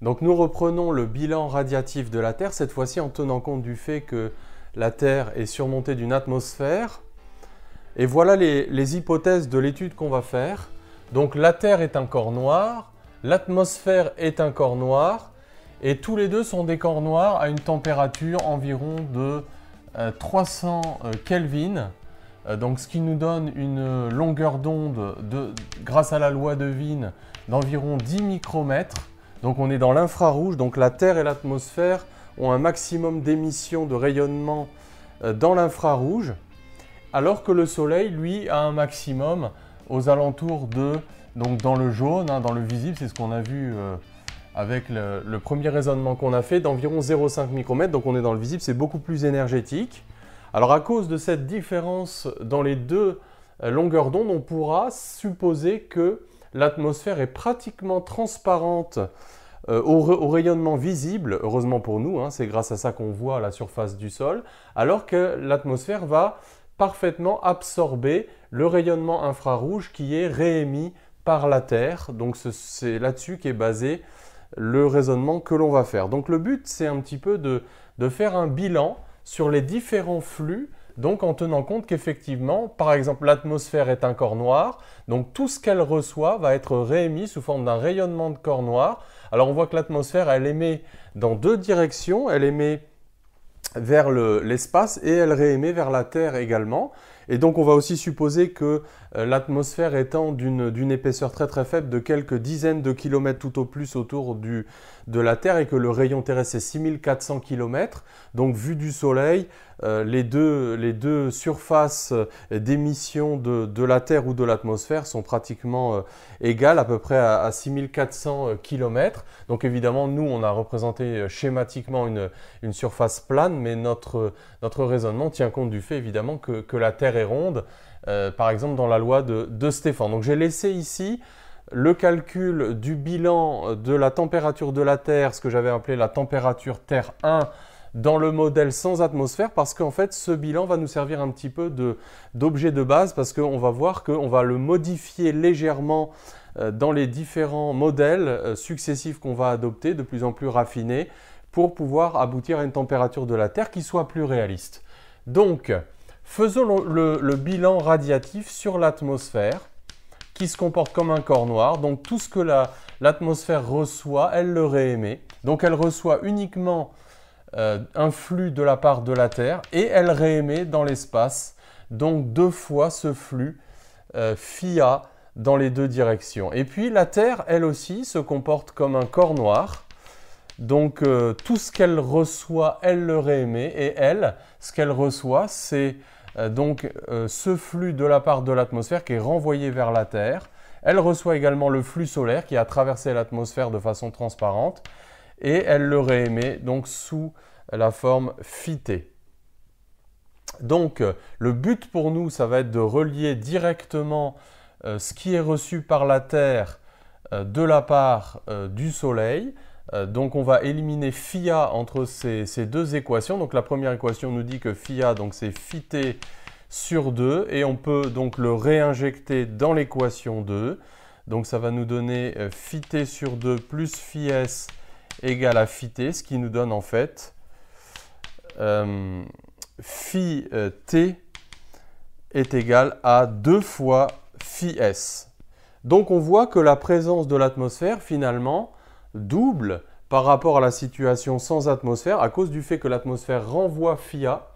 Donc nous reprenons le bilan radiatif de la Terre, cette fois-ci en tenant compte du fait que la Terre est surmontée d'une atmosphère. Et voilà les, hypothèses de l'étude qu'on va faire. Donc la Terre est un corps noir, l'atmosphère est un corps noir, et tous les deux sont des corps noirs à une température environ de 300 euh, euh, Kelvin. Euh, donc, ce qui nous donne une longueur d'onde, grâce à la loi de Wien, d'environ 10 micromètres. Donc on est dans l'infrarouge, donc la Terre et l'atmosphère ont un maximum d'émissions de rayonnement euh, dans l'infrarouge, alors que le Soleil, lui, a un maximum aux alentours de, donc dans le jaune, hein, dans le visible, c'est ce qu'on a vu euh, avec le, premier raisonnement qu'on a fait, d'environ 0,5 micromètres, donc on est dans le visible, c'est beaucoup plus énergétique. Alors à cause de cette différence dans les deux euh, longueurs d'onde, on pourra supposer que l'atmosphère est pratiquement transparente euh, au, rayonnement visible, heureusement pour nous, hein, c'est grâce à ça qu'on voit la surface du sol, alors que l'atmosphère va parfaitement absorber le rayonnement infrarouge qui est réémis par la Terre. Donc c'est là-dessus qu'est basé le raisonnement que l'on va faire. Donc le but, c'est un petit peu de faire un bilan sur les différents flux donc en tenant compte qu'effectivement, par exemple, l'atmosphère est un corps noir, donc tout ce qu'elle reçoit va être réémis sous forme d'un rayonnement de corps noir. Alors on voit que l'atmosphère, elle émet dans deux directions, elle émet vers l'espace et elle réémet vers la Terre également. Et donc on va aussi supposer que euh, l'atmosphère étant d'une épaisseur très très faible de quelques dizaines de kilomètres tout au plus autour du, de la Terre et que le rayon terrestre est 6400 km. Donc vu du Soleil, euh, les, deux, les, deux, surfaces d'émission de, la Terre ou de l'atmosphère sont pratiquement euh, égales à peu près à, 6400 km. Donc évidemment, nous, on a représenté schématiquement une, surface plane, mais notre, notre, raisonnement tient compte du fait évidemment que, que la Terre ronde, euh, par exemple dans la loi de, Stéphane. Donc j'ai laissé ici le calcul du bilan de la température de la Terre, ce que j'avais appelé la température Terre 1, dans le modèle sans atmosphère, parce qu'en fait ce bilan va nous servir un petit peu d'objet de, base, parce qu'on va voir qu'on va le modifier légèrement euh, dans les différents modèles euh, successifs qu'on va adopter, de plus en plus raffinés, pour pouvoir aboutir à une température de la Terre qui soit plus réaliste. Donc, Faisons le, bilan radiatif sur l'atmosphère qui se comporte comme un corps noir. Donc tout ce que l'atmosphère reçoit, elle le réémet. Donc elle reçoit uniquement euh, un flux de la part de la Terre et elle réémet dans l'espace. Donc deux fois ce flux phi euh, a dans les deux directions. Et puis la Terre, elle aussi, se comporte comme un corps noir. Donc euh, tout ce qu'elle reçoit, elle le réémet. Et elle, ce qu'elle reçoit, c'est euh, donc euh, ce flux de la part de l'atmosphère qui est renvoyé vers la Terre. Elle reçoit également le flux solaire qui a traversé l'atmosphère de façon transparente et elle le réémet donc sous la forme phytée. Donc euh, le but pour nous, ça va être de relier directement ce qui est reçu par la Terre de la part du Soleil euh, donc on va éliminer ΦA entre ces, deux équations. Donc la première équation nous dit que ΦA, donc c'est φt sur 2, et on peut donc le réinjecter dans l'équation 2. Donc ça va nous donner φt euh, sur 2 plus φs égale à φt, ce qui nous donne en fait ΦT euh, est égal à 2 fois phi Donc on voit que la présence de l'atmosphère, finalement, double par rapport à la situation sans atmosphère, à cause du fait que l'atmosphère renvoie FIA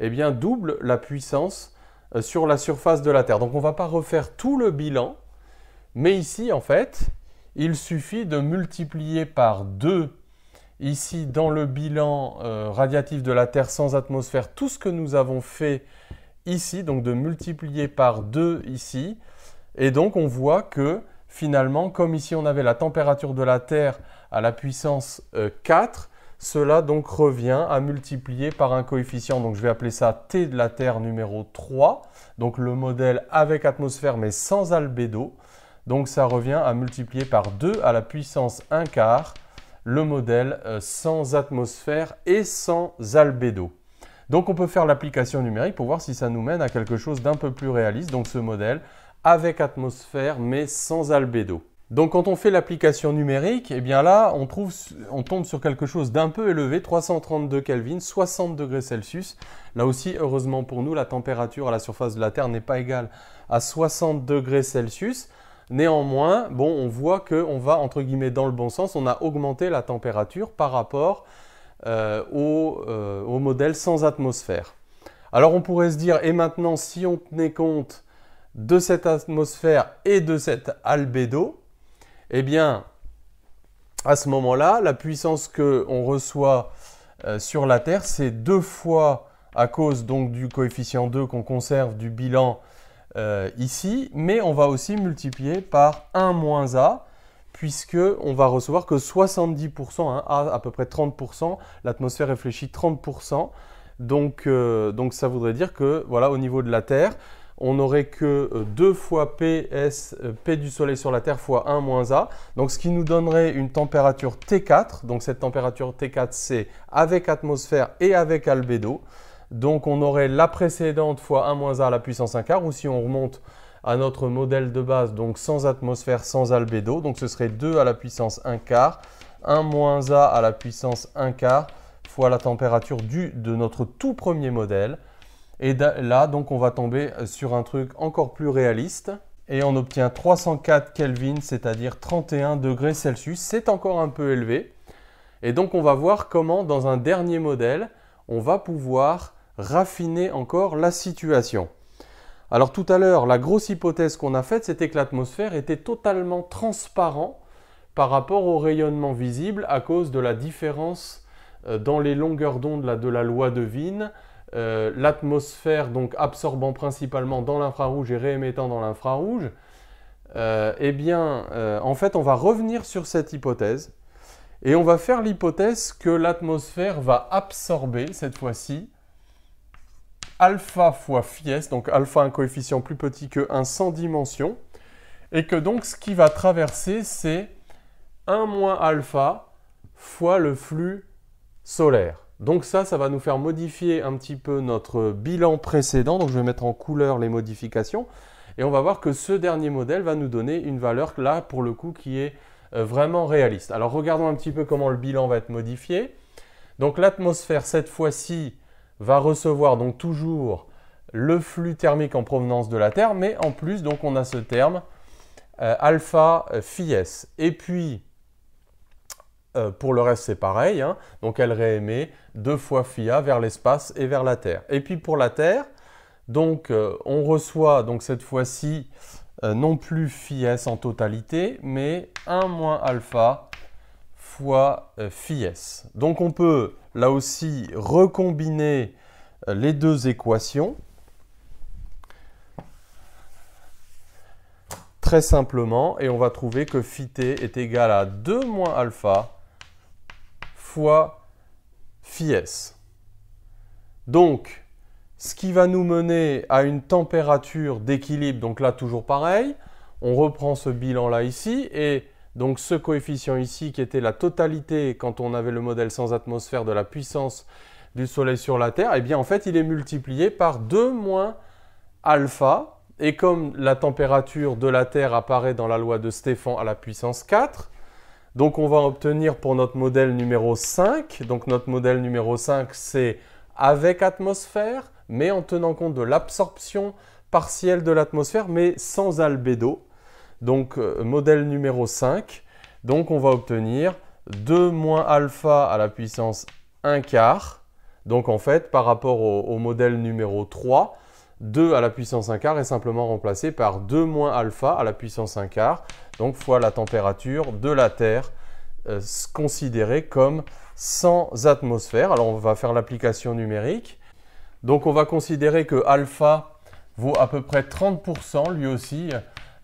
et eh bien double la puissance euh, sur la surface de la Terre. Donc on ne va pas refaire tout le bilan, mais ici en fait, il suffit de multiplier par 2, ici dans le bilan euh, radiatif de la Terre sans atmosphère, tout ce que nous avons fait ici, donc de multiplier par 2 ici, et donc on voit que finalement, comme ici on avait la température de la Terre à la puissance 4, euh, cela donc revient à multiplier par un coefficient, donc je vais appeler ça T de la Terre numéro 3, donc le modèle avec atmosphère mais sans albédo, donc ça revient à multiplier par 2 à la puissance 1 quart le modèle euh, sans atmosphère et sans albédo. Donc on peut faire l'application numérique pour voir si ça nous mène à quelque chose d'un peu plus réaliste, donc ce modèle avec atmosphère mais sans albédo. Donc quand on fait l'application numérique, et eh bien là, on, trouve, on tombe sur quelque chose d'un peu élevé, 332 Kelvin, 60 degrés Celsius. Là aussi, heureusement pour nous, la température à la surface de la Terre n'est pas égale à 60 degrés Celsius. Néanmoins, bon, on voit qu'on va, entre guillemets, dans le bon sens, on a augmenté la température par rapport euh, euh, au modèle sans atmosphère. Alors on pourrait se dire, et maintenant, si on tenait compte de cette atmosphère et de cet albédo, et eh bien, à ce moment-là, la puissance que reçoit euh, sur la Terre, c'est deux fois à cause donc du coefficient 2 qu'on conserve du bilan euh, ici, mais on va aussi multiplier par 1 moins A, puisque on va recevoir que 70%, hein, à peu près 30%, l'atmosphère réfléchit 30%, donc, euh, donc ça voudrait dire que voilà, au niveau de la Terre, on n'aurait que 2 euh, fois PS, euh, P du Soleil sur la Terre fois 1 moins A, donc ce qui nous donnerait une température T4, donc cette température T4 c'est avec atmosphère et avec albédo, donc on aurait la précédente fois 1 moins A à la puissance 1 quart, ou si on remonte à notre modèle de base, donc sans atmosphère, sans albédo, donc ce serait 2 à la puissance 1 quart, 1 moins A à la puissance 1 quart, fois la température du de notre tout premier modèle, et là, donc, on va tomber sur un truc encore plus réaliste. Et on obtient 304 Kelvin, c'est-à-dire 31 degrés Celsius. C'est encore un peu élevé. Et donc, on va voir comment, dans un dernier modèle, on va pouvoir raffiner encore la situation. Alors tout à l'heure, la grosse hypothèse qu'on a faite, c'était que l'atmosphère était totalement transparent par rapport au rayonnement visible à cause de la différence euh, dans les longueurs d'onde de la loi de Wien euh, l'atmosphère, donc absorbant principalement dans l'infrarouge et réémettant dans l'infrarouge, euh, eh bien, euh, en fait, on va revenir sur cette hypothèse et on va faire l'hypothèse que l'atmosphère va absorber, cette fois-ci, alpha fois phi e donc alpha un coefficient plus petit que 1 sans dimension, et que donc ce qui va traverser, c'est 1 moins alpha fois le flux solaire. Donc ça, ça va nous faire modifier un petit peu notre bilan précédent. Donc je vais mettre en couleur les modifications. Et on va voir que ce dernier modèle va nous donner une valeur là, pour le coup, qui est euh, vraiment réaliste. Alors regardons un petit peu comment le bilan va être modifié. Donc l'atmosphère, cette fois-ci, va recevoir donc toujours le flux thermique en provenance de la Terre, mais en plus, donc on a ce terme euh, alpha euh, phi s. Et puis, euh, pour le reste, c'est pareil. Hein. Donc elle réémet deux fois ΦA vers l'espace et vers la Terre. Et puis pour la Terre, donc euh, on reçoit donc cette fois-ci euh, non plus Φs en totalité, mais 1 moins alpha fois Φs. Donc on peut là aussi recombiner les deux équations. Très simplement, et on va trouver que Φt est égal à 2 moins alpha fois phi Donc, ce qui va nous mener à une température d'équilibre, donc là toujours pareil, on reprend ce bilan là ici, et donc ce coefficient ici qui était la totalité quand on avait le modèle sans atmosphère de la puissance du Soleil sur la Terre, et eh bien en fait il est multiplié par 2 moins alpha, et comme la température de la Terre apparaît dans la loi de Stéphane à la puissance 4, donc on va obtenir pour notre modèle numéro 5, donc notre modèle numéro 5 c'est avec atmosphère, mais en tenant compte de l'absorption partielle de l'atmosphère, mais sans albédo. Donc euh, modèle numéro 5, donc on va obtenir 2 moins alpha à la puissance 1 quart. Donc en fait, par rapport au, au modèle numéro 3, 2 à la puissance 1 quart est simplement remplacé par 2 moins alpha à la puissance 1 quart, donc fois la température de la Terre euh, considérée comme sans atmosphère. Alors on va faire l'application numérique. Donc on va considérer que alpha vaut à peu près 30% lui aussi.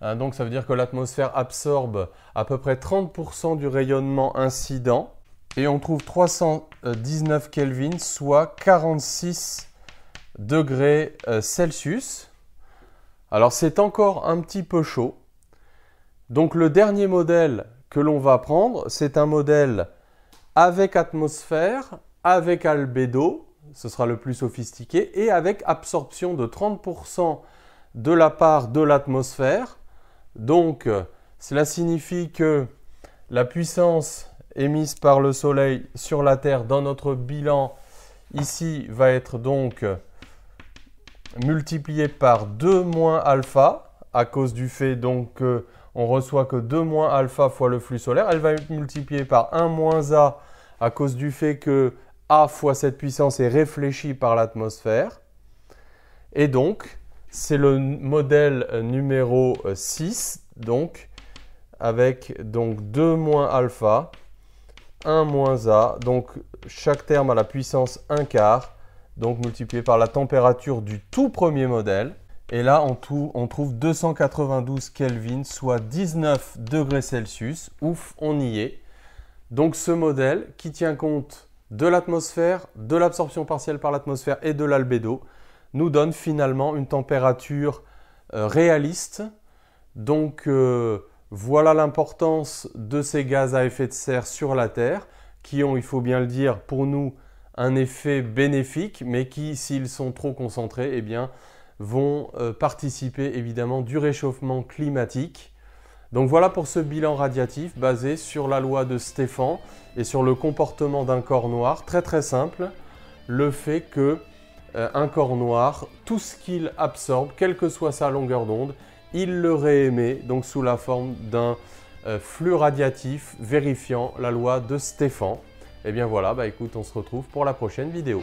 Hein, donc ça veut dire que l'atmosphère absorbe à peu près 30% du rayonnement incident. Et on trouve 319 Kelvin, soit 46 degrés euh, Celsius. Alors c'est encore un petit peu chaud. Donc le dernier modèle que l'on va prendre, c'est un modèle avec atmosphère, avec albédo, ce sera le plus sophistiqué, et avec absorption de 30% de la part de l'atmosphère. Donc euh, cela signifie que la puissance émise par le Soleil sur la Terre dans notre bilan ici va être donc multiplié par 2 moins alpha, à cause du fait donc qu'on on reçoit que 2 moins alpha fois le flux solaire. Elle va être multipliée par 1 moins a, à cause du fait que a fois cette puissance est réfléchie par l'atmosphère. Et donc, c'est le modèle euh, numéro 6, euh, donc, avec donc 2 moins alpha, 1 moins a, donc chaque terme a la puissance 1 quart, donc multiplié par la température du tout premier modèle. Et là, on, tout, on trouve 292 Kelvin, soit 19 degrés Celsius. Ouf, on y est. Donc ce modèle qui tient compte de l'atmosphère, de l'absorption partielle par l'atmosphère et de l'albédo, nous donne finalement une température euh, réaliste. Donc euh, voilà l'importance de ces gaz à effet de serre sur la Terre, qui ont, il faut bien le dire, pour nous, un effet bénéfique, mais qui, s'ils sont trop concentrés, et eh bien, vont euh, participer évidemment du réchauffement climatique. Donc voilà pour ce bilan radiatif basé sur la loi de Stéphan et sur le comportement d'un corps noir, très très simple, le fait que euh, un corps noir, tout ce qu'il absorbe, quelle que soit sa longueur d'onde, il le réémet donc sous la forme d'un euh, flux radiatif vérifiant la loi de Stéphan. Et eh bien voilà, bah écoute, on se retrouve pour la prochaine vidéo.